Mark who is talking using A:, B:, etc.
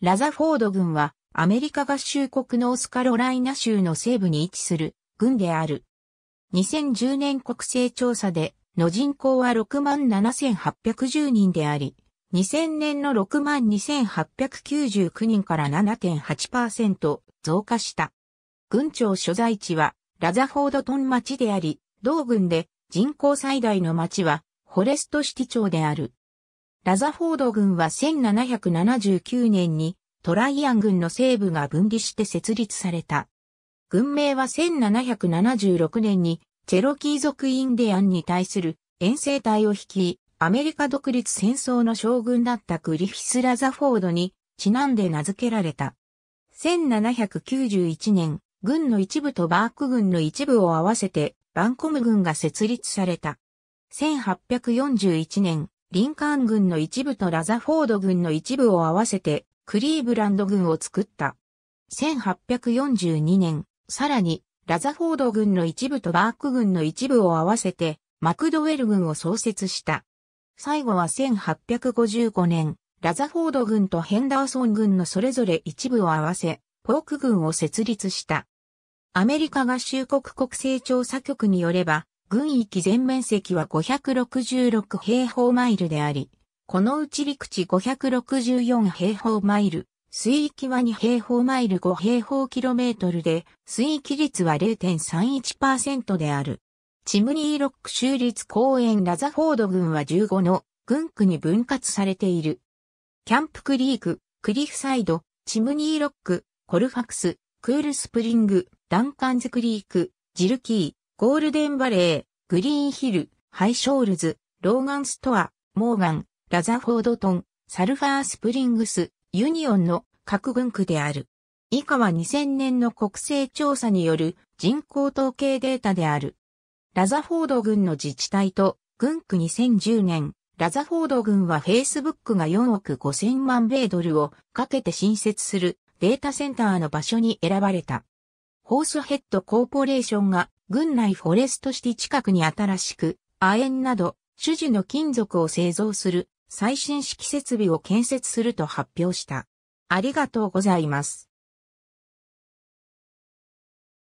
A: ラザフォード軍はアメリカ合衆国ノースカロライナ州の西部に位置する軍である。2010年国勢調査での人口は67,810人であり、2000年の62,899人から7.8%増加した。軍庁所在地はラザフォードトン町であり、同軍で人口最大の町はフォレストシティ町である。ラザフォード軍は1779年にトライアン軍の西部が分離して設立された。軍名は1776年にチェロキー族インディアンに対する遠征隊を率い、アメリカ独立戦争の将軍だったグリフィス・ラザフォードにちなんで名付けられた。1791年、軍の一部とバーク軍の一部を合わせてバンコム軍が設立された。1841年、リンカーン軍の一部とラザフォード軍の一部を合わせて、クリーブランド軍を作った。1842年、さらに、ラザフォード軍の一部とバーク軍の一部を合わせて、マクドウェル軍を創設した。最後は1855年、ラザフォード軍とヘンダーソン軍のそれぞれ一部を合わせ、ポーク軍を設立した。アメリカ合衆国国勢調査局によれば、軍域全面積は566平方マイルであり、このうち陸地564平方マイル、水域は2平方マイル5平方キロメートルで、水域率は0.31%である。チムニーロック州立公園ラザフォード郡は15の軍区に分割されている。キャンプクリーク、クリフサイド、チムニーロック、コルファクス、クールスプリング、ダンカンズクリーク、ジルキー、ゴールデンバレー、グリーンヒル、ハイショールズ、ローガンストア、モーガン、ラザフォードトン、サルファースプリングス、ユニオンの各軍区である。以下は2000年の国勢調査による人口統計データである。ラザフォード軍の自治体と軍区2010年、ラザフォード軍は Facebook が4億5000万米ドルをかけて新設するデータセンターの場所に選ばれた。ホースヘッドコーポレーションが軍内フォレストシティ近くに新しく、亜鉛など、種樹の金属を製造する最新式設備を建設すると発表した。ありがとうございます。